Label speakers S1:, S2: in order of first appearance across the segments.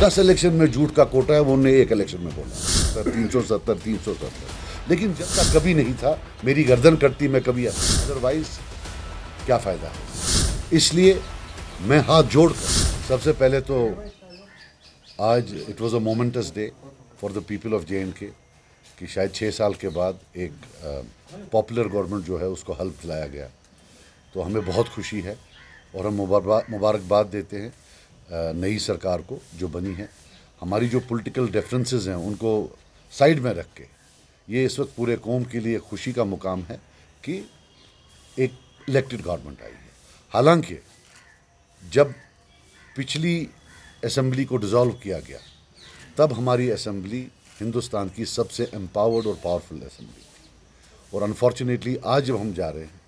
S1: दस इलेक्शन में झूठ का कोटा है वो उन्हें एक इलेक्शन में बोला तीन सौ सत्तर तीन सौ सत्तर लेकिन जनता कभी नहीं था मेरी गर्दन कटती मैं कभी अदरवाइज क्या फ़ायदा है इसलिए मैं हाथ जोड़ कर सबसे पहले तो आज it was a momentous day for the people of J and K कि शायद छः साल के बाद एक पॉपुलर गवर्नमेंट जो है उसको हल्प लाया गया तो हमें बहुत खुशी है और हम मुबारकबाद देते हैं नई सरकार को जो बनी है हमारी जो पॉलिटिकल डिफरेंसेस हैं उनको साइड में रख के ये इस वक्त पूरे कौम के लिए खुशी का मुकाम है कि एक इलेक्टेड गवर्नमेंट आई है हालांकि जब पिछली असम्बली को डिज़ोल्व किया गया तब हमारी असम्बली हिंदुस्तान की सबसे एम्पावर्ड और पावरफुल असम्बली थी और अनफॉर्चुनेटली आज जब हम जा रहे हैं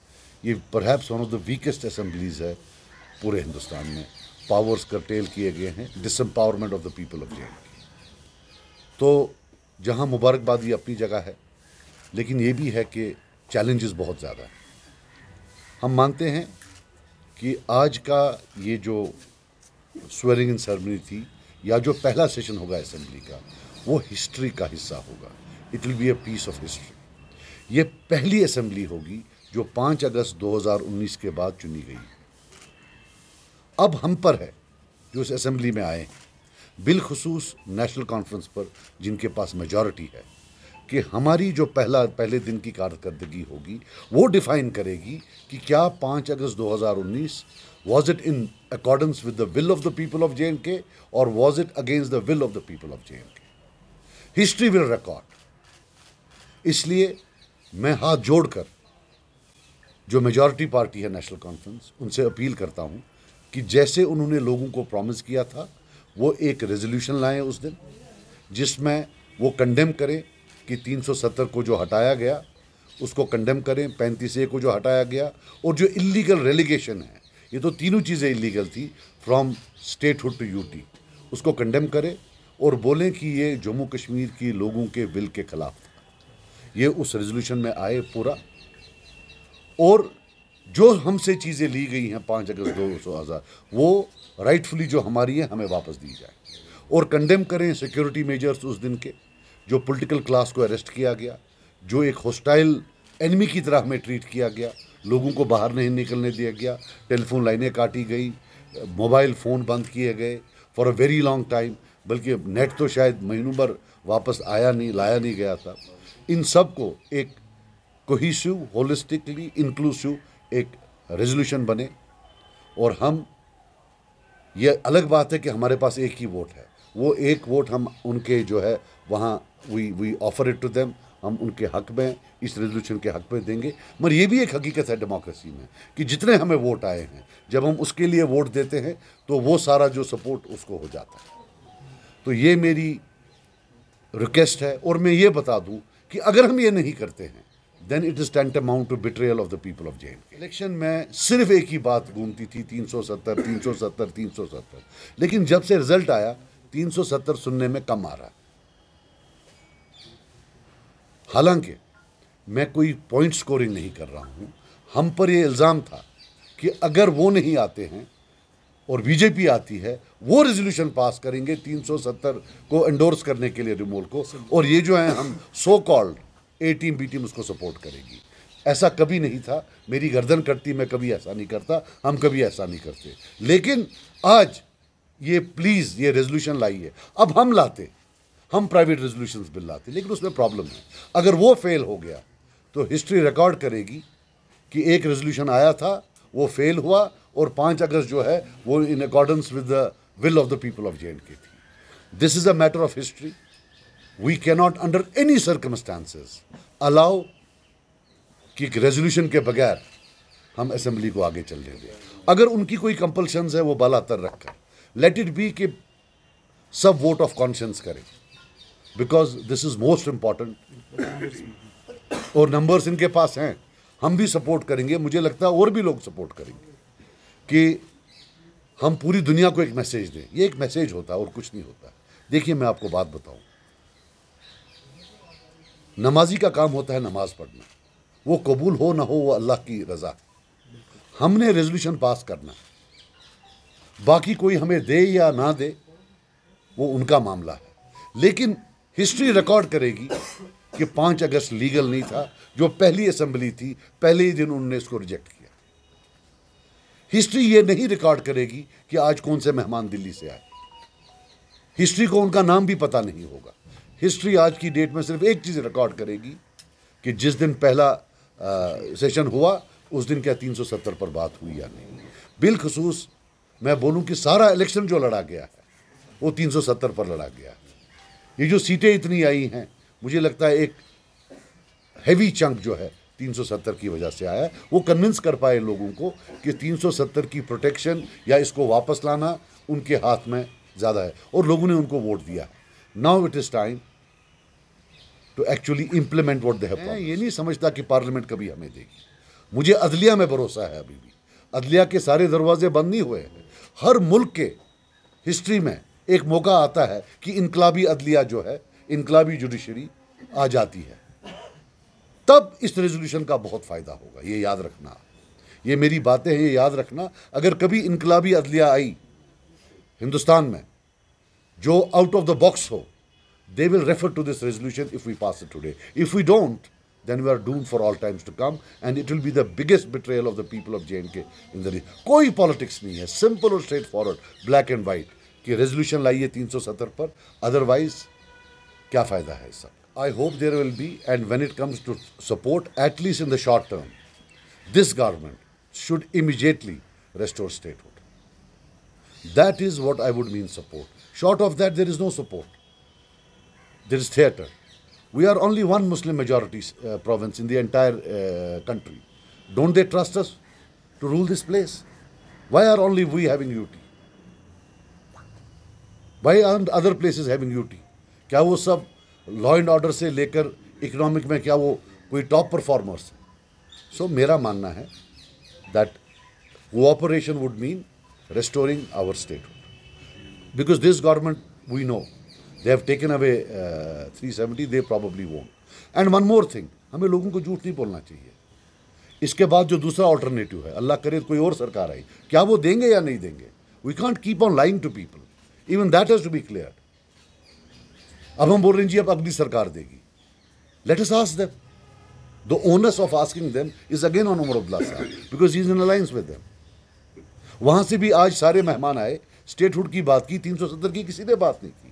S1: ये perhaps one of the weakest assemblies है पूरे हिंदुस्तान में पावर्स करटेल किए गए हैं disempowerment of the people of J तो जहाँ मुबारकबादी अपनी जगह है लेकिन ये भी है कि चैलेंजेस बहुत ज़्यादा हैं हम मानते हैं कि आज का ये जो स्वेरिंग इन सेरेमनी थी या जो पहला सेशन होगा असम्बली का वो हिस्ट्री का हिस्सा होगा it will be a piece of history ये पहली असम्बली होगी जो 5 अगस्त 2019 के बाद चुनी गई है अब हम पर है जो इस असम्बली में आए बिलखसूस नेशनल कॉन्फ्रेंस पर जिनके पास मेजॉरिटी है कि हमारी जो पहला पहले दिन की कारकर्दगी होगी वो डिफाइन करेगी कि क्या पाँच अगस्त 2019 was it in accordance with the will of the people of J and K और was it against the will of the people of J and K history will record इसलिए मैं हाथ जोड़कर जो मेजॉरिटी पार्टी है national conference उनसे appeal करता हूँ कि जैसे उन्होंने लोगों को प्रॉमिस किया था वो एक रेजोल्यूशन लाएं उस दिन जिसमें वो कंडेम करें कि 370 को जो हटाया गया उसको कंडेम करें पैंतीस ए को जो हटाया गया और जो इलीगल रेलीगेशन है ये तो तीनों चीज़ें इलीगल थी from statehood to UT उसको कंडेम करें और बोलें कि ये जम्मू कश्मीर की लोगों के विल के खिलाफ था ये उस रेजोल्यूशन में आए पूरा और जो हमसे चीज़ें ली गई हैं पाँच अगस्त दो सौ हज़ार वो राइटफुली जो हमारी है हमें वापस दी जाए और कंडेम करें सिक्योरिटी मेजर्स उस दिन के जो पॉलिटिकल क्लास को अरेस्ट किया गया जो एक हॉस्टाइल एनमी की तरह हमें ट्रीट किया गया लोगों को बाहर नहीं निकलने दिया गया टेलीफोन लाइनें काटी गई मोबाइल फ़ोन बंद किए गए for a very long time बल्कि नेट तो शायद महीनों भर वापस आया नहीं लाया नहीं गया था इन सब को एक कोहिसिव होलिस्टिकली इंक्लूसिव एक रेजोल्यूशन बने और हम ये अलग बात है कि हमारे पास एक ही वोट है वो एक वोट हम उनके जो है वहाँ we we offer it to them हम उनके हक में इस रेजोल्यूशन के हक में देंगे मगर ये भी एक हकीकत है डेमोक्रेसी में कि जितने हमें वोट आए हैं जब हम उसके लिए वोट देते हैं तो वो सारा जो सपोर्ट उसको हो जाता है तो ये मेरी रिक्वेस्ट है और मैं ये बता दूं कि अगर हम ये नहीं करते हैं then it is tantamount to betrayal of the people of J election में सिर्फ एक ही बात घूमती थी 370 370 370 लेकिन जब से रिजल्ट आया 370 सुनने में कम आ रहा हालांकि मैं कोई पॉइंट स्कोरिंग नहीं कर रहा हूं हम पर यह इल्ज़ाम था कि अगर वो नहीं आते हैं और बीजेपी आती है वो रेजोल्यूशन पास करेंगे 370 को एंडोर्स करने के लिए रिमोल को और ये जो है हम so called A team B team उसको सपोर्ट करेगी ऐसा कभी नहीं था मेरी गर्दन कटती मैं कभी ऐसा नहीं करता हम कभी ऐसा नहीं करते लेकिन आज ये प्लीज़ ये रेजोल्यूशन लाइए अब हम लाते हम प्राइवेट रेजोल्यूशन बिल लाते लेकिन उसमें प्रॉब्लम है अगर वो फेल हो गया तो हिस्ट्री रिकॉर्ड करेगी कि एक रेजोल्यूशन आया था वो फेल हुआ और पाँच अगस्त जो है वो in accordance with the will of the people of J and K थी this is a matter of history can not under any circumstances allow कि एक रेजोल्यूशन के बगैर हम असेंबली को आगे चलने दें अगर उनकी कोई कंपल्शन है वो बालातर रखकर लेट इट बी कि सब वोट ऑफ कॉन्शियंस करें because this is most important और नंबर्स इनके पास हैं हम भी सपोर्ट करेंगे मुझे लगता है और भी लोग सपोर्ट करेंगे कि हम पूरी दुनिया को एक मैसेज दें ये एक मैसेज होता है और कुछ नहीं होता देखिए मैं आपको बात बताऊं नमाजी का काम होता है नमाज पढ़ना वो कबूल हो ना हो वो अल्लाह की रज़ा हमने रेजोल्यूशन पास करना बाकी कोई हमें दे या ना दे वो उनका मामला है लेकिन हिस्ट्री रिकॉर्ड करेगी कि पाँच अगस्त लीगल नहीं था जो पहली असम्बली थी पहले ही दिन उन्होंने इसको रिजेक्ट किया हिस्ट्री ये नहीं रिकॉर्ड करेगी कि आज कौन से मेहमान दिल्ली से आए हिस्ट्री को उनका नाम भी पता नहीं होगा हिस्ट्री आज की डेट में सिर्फ एक चीज़ रिकॉर्ड करेगी कि जिस दिन पहला आ, सेशन हुआ उस दिन क्या 370 पर बात हुई या नहीं बिलखसूस मैं बोलूँ कि सारा इलेक्शन जो लड़ा गया है वो 370 पर लड़ा गया है ये जो सीटें इतनी आई हैं मुझे लगता है एक हैवी चंक जो है 370 की वजह से आया वो कन्विंस कर पाए लोगों को कि 370 की प्रोटेक्शन या इसको वापस लाना उनके हाथ में ज़्यादा है और लोगों ने उनको वोट दिया now it is time to actually implement what they मैं ये नहीं समझता कि पार्लियामेंट कभी हमें देगी मुझे अदलिया में भरोसा है अभी भी अदलिया के सारे दरवाजे बंद नहीं हुए हैं हर मुल्क के हिस्ट्री में एक मौका आता है कि इनकलाबी अदलिया जो है इनकलाबी जुडिशरी आ जाती है तब इस रेजोल्यूशन का बहुत फ़ायदा होगा ये याद रखना ये मेरी बातें हैं ये याद रखना अगर कभी इनकलाबी अदलिया आई हिंदुस्तान में जो आउट ऑफ द बॉक्स हो they will refer to this resolution if we pass it today. If we don't, then we are doomed for all times to come and it will be the biggest betrayal of the people of JNK in the कोई politics नहीं है Simple and straightforward, black and white. White कि resolution लाइए 370 पर Otherwise, क्या फ़ायदा है I hope there will be, and when it comes to support, at least in the short term, this government should immediately restore statehood. That is what I would mean support. Short of that, there is no support there is theatre. We are only one Muslim majority uh, province in the entire uh, country. Don't they trust us to rule this place? Why are only we having UT? Why aren't other places having UT? क्या वो सब law and order से लेकर economic में क्या वो कोई top performers? So, सो मेरा मानना है that cooperation would mean restoring our statehood. Because this government, we know, they have taken away three seventy they probably won't and one more thing हमें लोगों को झूठ नहीं बोलना चाहिए इसके बाद जो दूसरा ऑल्टरनेटिव है अल्लाह करे कोई और सरकार आई क्या वो देंगे या नहीं देंगे we can't keep on lying to people even that has to be clear अब हम बोल रहे हैं जी अब अगली सरकार देगी let's ask them the onus of asking them is again on Omar Abdullah साहब because is in alliance with them वहां से भी आज सारे मेहमान आए स्टेटहुड की बात की तीन सौ सत्तर की किसी ने बात नहीं की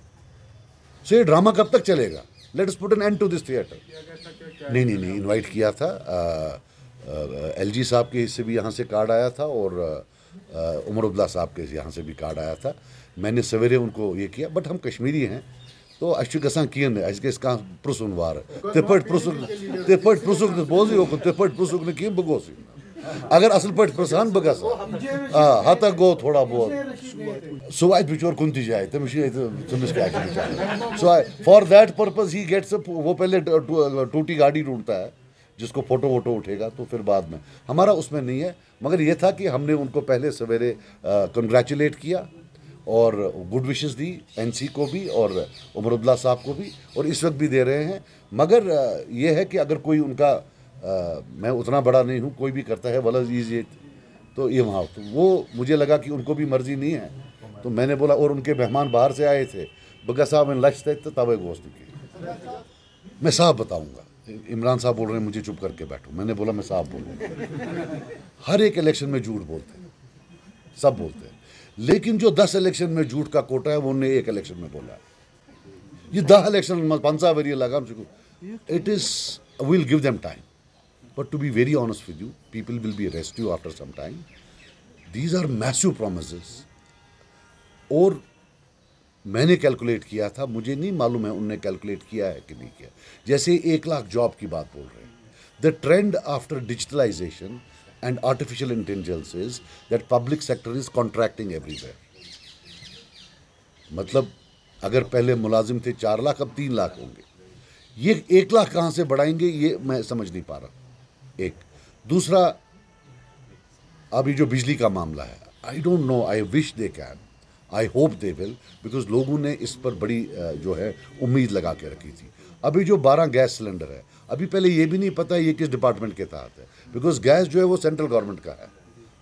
S1: सो ये ड्रामा कब तक चलेगा let put an end to this theatre नहीं नहीं नहीं इनवाइट किया था एल जी साहब के से भी यहाँ से कार्ड आया था और उमर अब्दुल्ला साहब के यहाँ से भी कार्ड आया था मैंने सवेरे उनको ये किया बट हम कश्मीरी हैं तो अशु गसान कियन अस गस कह पुन वार ते पे पुन ते पे पुन बोज तेपट अगर असल पे प्रसान बह ग हत गो थोड़ा बहुत सह वा बिचोर कुन तय तमिस क्या for that purpose he gets वो पहले टूटी गाड़ी ढूंढता है जिसको फ़ोटो वोटो उठेगा तो फिर बाद में हमारा उसमें नहीं है मगर ये था कि हमने उनको पहले सवेरे कंग्रेचुलेट किया और गुड विशेस दी एनसी को भी और उमरुद्ला साहब को भी और इस वक्त भी दे रहे हैं मगर ये है कि अगर कोई उनका मैं उतना बड़ा नहीं हूँ कोई भी करता है वलज इज इट तो ये वहाँ तो वो मुझे लगा कि उनको भी मर्जी नहीं है तो मैंने बोला और उनके मेहमान बाहर से आए थे बग्गा साहब इन लक्ष्य थे तो तवे गोश्त के मैं साहब बताऊँगा इमरान साहब बोल रहे हैं मुझे चुप करके बैठो मैंने बोला मैं साहब बोल हर एक इलेक्शन में झूठ बोलते हैं सब बोलते हैं लेकिन जो दस इलेक्शन में झूठ का कोटा है वो उन्होंने एक इलेक्शन में बोला ये दह इलेक्शन पंसा वरी लगा it is will give them time but to be very honest with you, people will be arrested you after some time. These are massive promises. और मैंने कैलकुलेट किया था मुझे नहीं मालूम है उनने कैलकुलेट किया है कि नहीं किया जैसे एक लाख जॉब की बात बोल रहे हैं the trend after digitalization and artificial intelligence is that public sector is contracting everywhere मतलब अगर पहले मुलाजिम थे चार लाख अब तीन लाख होंगे ये एक लाख कहाँ से बढ़ाएंगे ये मैं समझ नहीं पा रहा एक दूसरा अभी जो बिजली का मामला है I don't know I wish they can I hope they will because लोगों ने इस पर बड़ी जो है उम्मीद लगा के रखी थी अभी जो बारह गैस सिलेंडर है अभी पहले ये भी नहीं पता ये किस डिपार्टमेंट के तहत है बिकॉज गैस जो है वो सेंट्रल गवर्नमेंट का है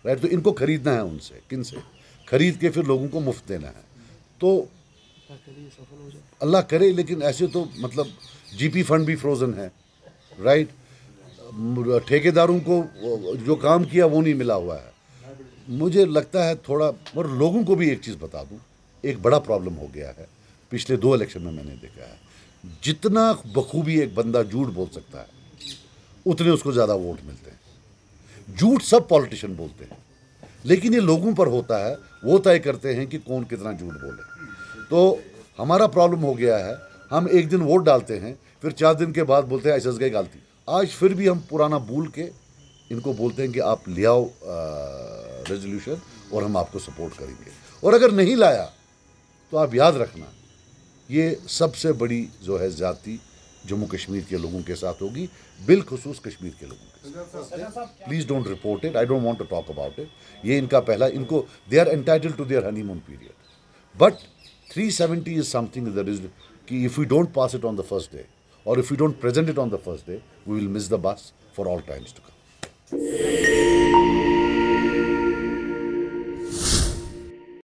S1: राइट तो इनको खरीदना है उनसे किन से खरीद के फिर लोगों को मुफ्त देना है तो अल्लाह करे लेकिन ऐसे तो मतलब जीपी फंड भी फ्रोजन है राइट ठेकेदारों को जो काम किया वो नहीं मिला हुआ है मुझे लगता है थोड़ा और लोगों को भी एक चीज़ बता दूँ एक बड़ा प्रॉब्लम हो गया है पिछले दो इलेक्शन में मैंने देखा है जितना बखूबी एक बंदा झूठ बोल सकता है उतने उसको ज़्यादा वोट मिलते हैं झूठ सब पॉलिटिशियन बोलते हैं लेकिन ये लोगों पर होता है वो तय करते हैं कि कौन कितना झूठ बोले तो हमारा प्रॉब्लम हो गया है हम एक दिन वोट डालते हैं फिर चार दिन के बाद बोलते हैं ऐसा गई गलती आज फिर भी हम पुराना भूल के इनको बोलते हैं कि आप ले आओ रेजोल्यूशन और हम आपको सपोर्ट करेंगे और अगर नहीं लाया तो आप याद रखना ये सबसे बड़ी जो है ज्यादा जम्मू कश्मीर के लोगों के साथ होगी बिलखसूस कश्मीर के लोगों के साथ please don't report it I don't want to talk about it ये इनका पहला इनको they are entitle to their honeymoon period but 370 is something that is कि if you don't pass it on the first day or if we don't present it on the first day, we will miss the bus for all times to come.